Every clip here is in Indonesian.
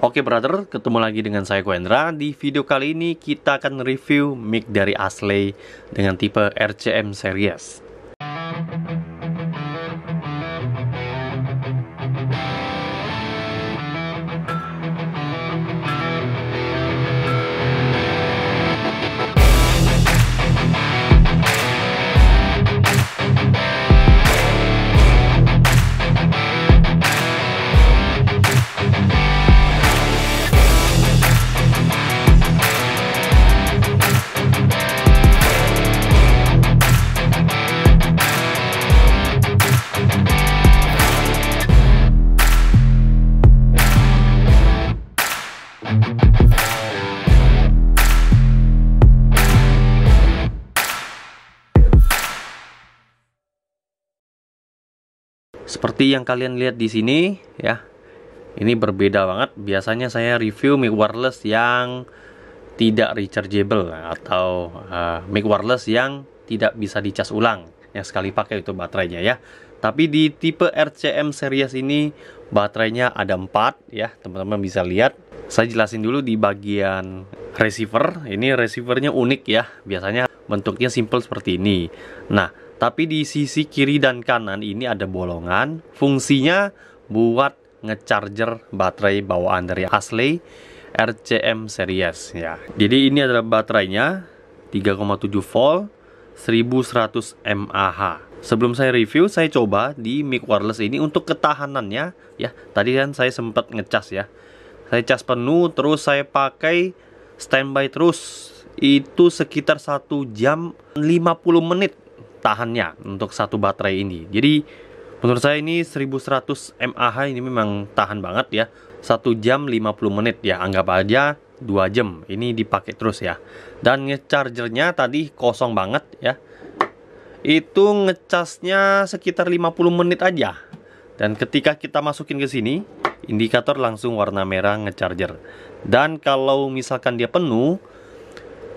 Oke brother, ketemu lagi dengan saya Kuendra Di video kali ini kita akan review mic dari Asley dengan tipe RCM Series Seperti yang kalian lihat di sini ya. Ini berbeda banget. Biasanya saya review mic wireless yang tidak rechargeable atau uh, mic wireless yang tidak bisa dicas ulang yang sekali pakai itu baterainya ya. Tapi di tipe RCM series ini baterainya ada empat ya, teman-teman bisa lihat. Saya jelasin dulu di bagian receiver. Ini receivernya unik ya. Biasanya bentuknya simple seperti ini. Nah, tapi di sisi kiri dan kanan ini ada bolongan. Fungsinya buat ngecharger baterai bawaan dari asli RCM series ya. Jadi ini adalah baterainya 3,7 volt 1100 mAh. Sebelum saya review, saya coba di mic wireless ini untuk ketahanannya ya. Tadi kan saya sempat ngecas ya. Saya cas penuh terus saya pakai standby terus. Itu sekitar 1 jam 50 menit tahannya untuk satu baterai ini. Jadi menurut saya ini 1100 mAh ini memang tahan banget ya. 1 jam 50 menit ya anggap aja 2 jam ini dipakai terus ya dan ngechargernya tadi kosong banget ya itu ngecasnya sekitar 50 menit aja dan ketika kita masukin ke sini indikator langsung warna merah ngecharger dan kalau misalkan dia penuh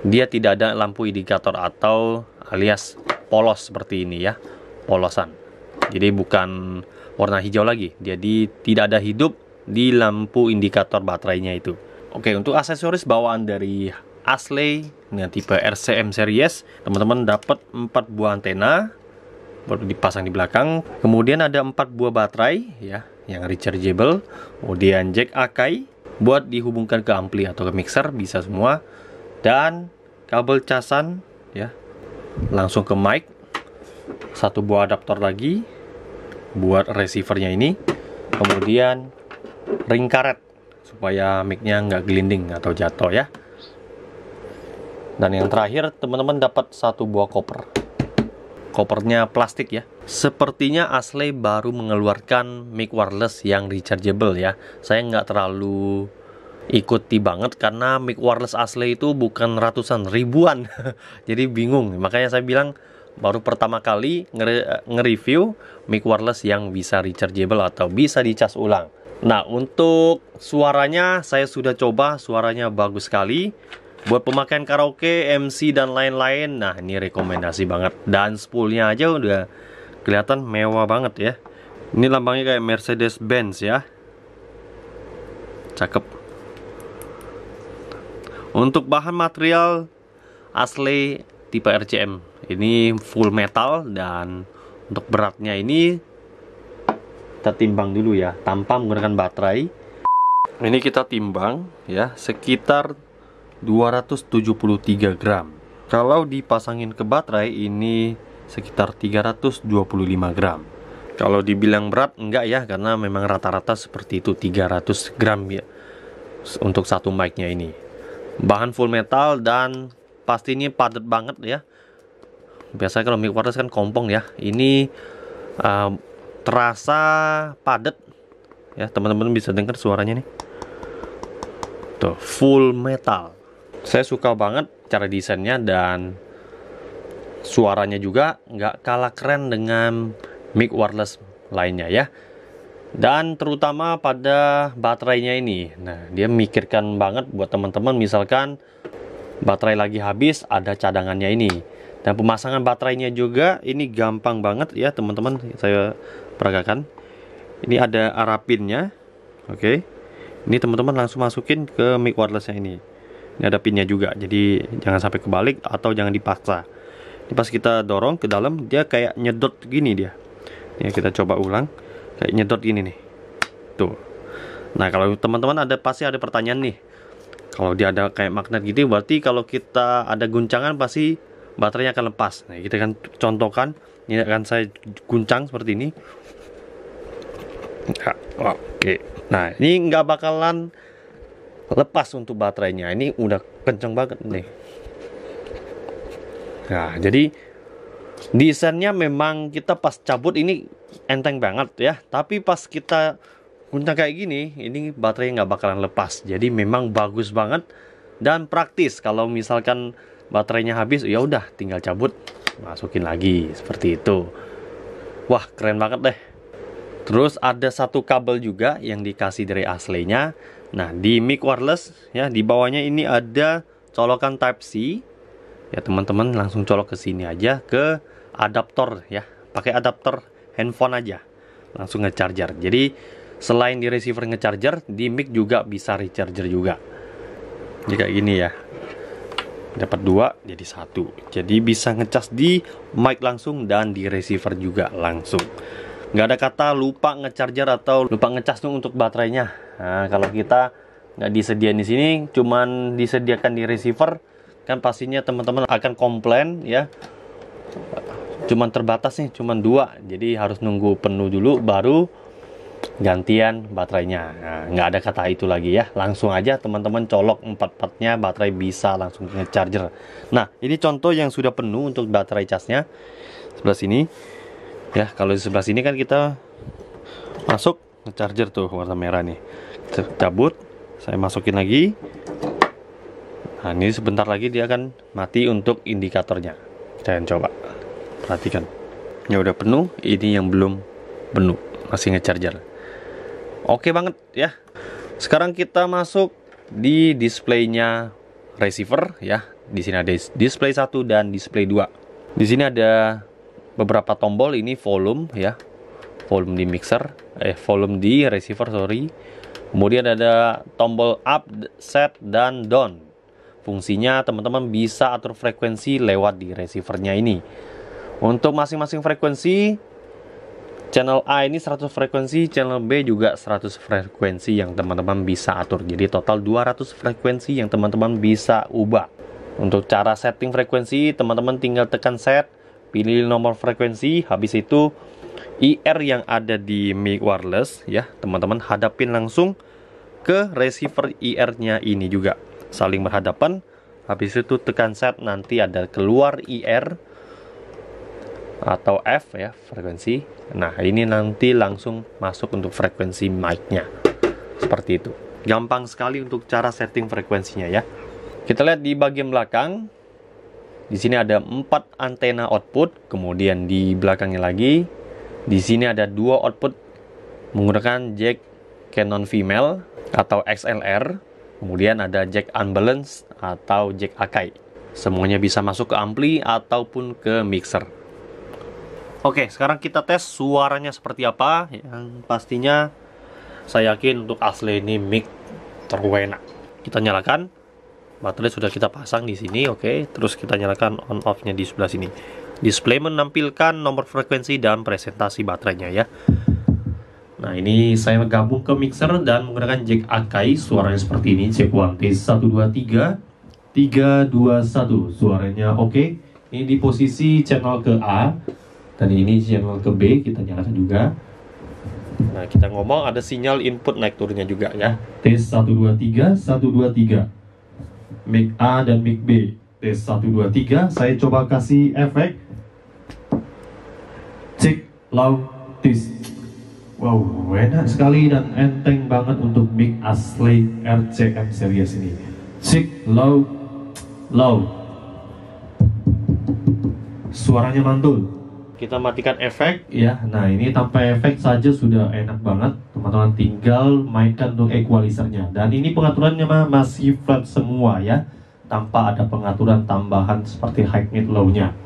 dia tidak ada lampu indikator atau alias polos seperti ini ya polosan jadi bukan warna hijau lagi jadi tidak ada hidup di lampu indikator baterainya itu Oke, untuk aksesoris bawaan dari Asley dengan tipe RCM series, teman-teman dapat 4 buah antena baru dipasang di belakang. Kemudian ada 4 buah baterai ya yang rechargeable, kemudian jack Akai buat dihubungkan ke ampli atau ke mixer bisa semua dan kabel casan ya langsung ke mic satu buah adaptor lagi buat receivernya ini kemudian ring karet supaya micnya nggak gelinding atau jatuh ya dan yang terakhir teman-teman dapat satu buah koper kopernya plastik ya sepertinya asli baru mengeluarkan mic wireless yang rechargeable ya saya nggak terlalu ikuti banget karena mic wireless asli itu bukan ratusan ribuan jadi bingung makanya saya bilang baru pertama kali nge-review mic wireless yang bisa rechargeable atau bisa dicas ulang Nah, untuk suaranya saya sudah coba, suaranya bagus sekali. Buat pemakaian karaoke, MC dan lain-lain. Nah, ini rekomendasi banget. Dan spoolnya aja udah kelihatan mewah banget ya. Ini lambangnya kayak Mercedes Benz ya. Cakep. Untuk bahan material asli tipe RCM. Ini full metal dan untuk beratnya ini kita timbang dulu ya tanpa menggunakan baterai ini kita timbang ya sekitar 273 gram kalau dipasangin ke baterai ini sekitar 325 gram kalau dibilang berat enggak ya karena memang rata-rata seperti itu 300 gram ya untuk satu mic-nya ini bahan full metal dan pasti ini padat banget ya biasanya kalau mic wireless kan kompong ya ini uh, terasa padat ya teman-teman bisa dengar suaranya nih tuh full metal saya suka banget cara desainnya dan suaranya juga nggak kalah keren dengan mic wireless lainnya ya dan terutama pada baterainya ini nah dia mikirkan banget buat teman-teman misalkan baterai lagi habis ada cadangannya ini dan pemasangan baterainya juga ini gampang banget ya teman-teman saya peragakan ini ada arapinnya oke okay. ini teman-teman langsung masukin ke mic wirelessnya ini ini ada pinnya juga jadi jangan sampai kebalik atau jangan dipaksa ini pas kita dorong ke dalam dia kayak nyedot gini dia ya kita coba ulang kayak nyedot gini nih tuh nah kalau teman-teman ada pasti ada pertanyaan nih kalau dia ada kayak magnet gitu berarti kalau kita ada guncangan pasti baterainya akan lepas nah kita gitu kan contohkan ini akan saya guncang seperti ini nah, oke nah ini nggak bakalan lepas untuk baterainya ini udah kenceng banget nih nah jadi desainnya memang kita pas cabut ini enteng banget ya tapi pas kita guncang kayak gini ini baterai nggak bakalan lepas jadi memang bagus banget dan praktis kalau misalkan baterainya habis ya udah tinggal cabut masukin lagi seperti itu wah keren banget deh terus ada satu kabel juga yang dikasih dari aslinya nah di mic wireless ya di bawahnya ini ada colokan type C ya teman-teman langsung colok ke sini aja ke adaptor ya pakai adaptor handphone aja langsung ngecharger jadi selain di receiver ngecharger di mic juga bisa recharger juga jika kayak gini ya dapat dua jadi satu jadi bisa ngecas di mic langsung dan di receiver juga langsung nggak ada kata lupa ngecharger atau lupa ngecas tuh untuk baterainya nah, kalau kita nggak disediain di sini cuman disediakan di receiver kan pastinya teman-teman akan komplain ya cuman terbatas nih cuman dua jadi harus nunggu penuh dulu baru gantian baterainya nah, nggak ada kata itu lagi ya langsung aja teman-teman colok empat partnya baterai bisa langsung ngecharger. charger nah ini contoh yang sudah penuh untuk baterai casnya sebelah sini ya kalau di sebelah sini kan kita masuk charger tuh warna merah nih kita cabut saya masukin lagi nah ini sebentar lagi dia akan mati untuk indikatornya kita akan coba perhatikan ya udah penuh ini yang belum penuh masih ngecharger Oke banget ya. Sekarang kita masuk di displaynya receiver ya. Di sini ada display 1 dan display 2. Di sini ada beberapa tombol ini volume ya. Volume di mixer, eh volume di receiver sorry. Kemudian ada tombol up, set, dan down. Fungsinya teman-teman bisa atur frekuensi lewat di receivernya ini. Untuk masing-masing frekuensi Channel A ini 100 frekuensi, channel B juga 100 frekuensi yang teman-teman bisa atur. Jadi total 200 frekuensi yang teman-teman bisa ubah. Untuk cara setting frekuensi, teman-teman tinggal tekan set, pilih nomor frekuensi, habis itu IR yang ada di mic wireless ya, teman-teman hadapin langsung ke receiver IR-nya ini juga. Saling berhadapan, habis itu tekan set nanti ada keluar IR atau F ya frekuensi. Nah ini nanti langsung masuk untuk frekuensi mic-nya seperti itu. Gampang sekali untuk cara setting frekuensinya ya. Kita lihat di bagian belakang. Di sini ada empat antena output, kemudian di belakangnya lagi di sini ada dua output menggunakan jack Canon female atau XLR, kemudian ada jack unbalanced atau jack Akai. Semuanya bisa masuk ke ampli ataupun ke mixer. Oke, sekarang kita tes suaranya seperti apa. Yang pastinya saya yakin untuk asli ini mic terwenak. Kita nyalakan. Baterai sudah kita pasang di sini, oke. Terus kita nyalakan on off-nya di sebelah sini. Display menampilkan nomor frekuensi dan presentasi baterainya ya. Nah, ini saya gabung ke mixer dan menggunakan jack Akai. Suaranya seperti ini, jack 1 T123 321. Suaranya oke. Ini di posisi channel ke A Tadi ini sinyal ke B kita nyalakan juga. Nah, kita ngomong ada sinyal input naik turunnya juga ya. Tes 123 123. Mic A dan mic B. Tes 123 saya coba kasih efek cek loud tes. Wow, enak sekali dan enteng banget untuk mic asli RCM series ini. Cek low low Suaranya mantul kita matikan efek ya nah ini tanpa efek saja sudah enak banget teman-teman tinggal mainkan untuk equalizernya dan ini pengaturannya masih flat semua ya tanpa ada pengaturan tambahan seperti high mid low nya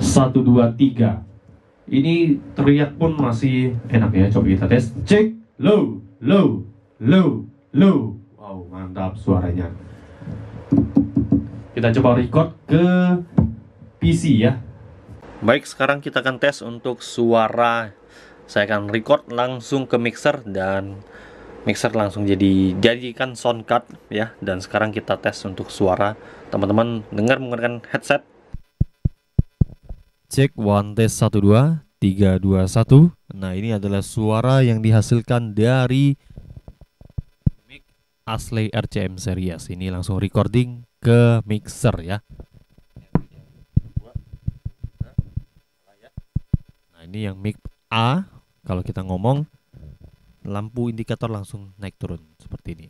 1 2 3 ini teriak pun masih enak ya coba kita tes cek low low low low wow mantap suaranya kita coba record ke PC ya Baik, sekarang kita akan tes untuk suara. Saya akan record langsung ke mixer dan mixer langsung jadi jadikan sound card ya. Dan sekarang kita tes untuk suara. Teman-teman dengar menggunakan headset. Cek one test satu dua tiga dua satu. Nah, ini adalah suara yang dihasilkan dari mic Asley RCM series. Ini langsung recording ke mixer ya. ini yang mic A kalau kita ngomong lampu indikator langsung naik turun seperti ini.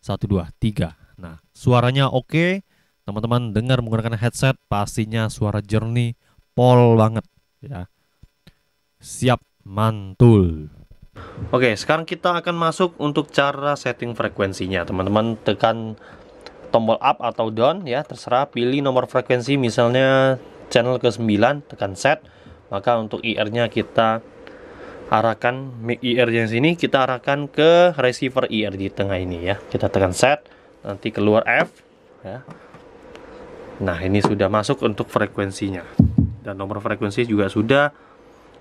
Satu dua tiga. Nah suaranya oke. Okay. Teman-teman dengar menggunakan headset pastinya suara jernih pol banget ya. Siap mantul. Oke, sekarang kita akan masuk untuk cara setting frekuensinya. Teman-teman tekan tombol up atau down ya, terserah pilih nomor frekuensi misalnya channel ke-9 tekan set maka untuk IR-nya kita arahkan mic IR yang sini kita arahkan ke receiver IR di tengah ini ya kita tekan set nanti keluar F ya nah ini sudah masuk untuk frekuensinya dan nomor frekuensi juga sudah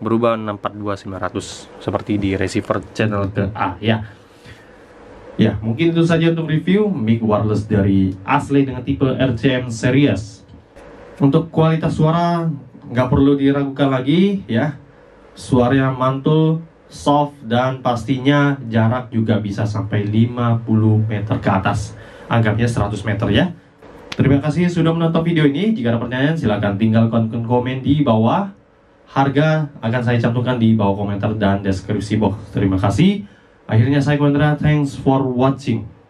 berubah 642900 seperti di receiver channel ke A ya ya mungkin itu saja untuk review mic wireless dari Asli dengan tipe RCM series untuk kualitas suara nggak perlu diragukan lagi ya suaranya mantul soft dan pastinya jarak juga bisa sampai 50 meter ke atas anggapnya 100 meter ya terima kasih sudah menonton video ini jika ada pertanyaan silahkan tinggal komen di bawah harga akan saya cantumkan di bawah komentar dan deskripsi box terima kasih akhirnya saya komentar thanks for watching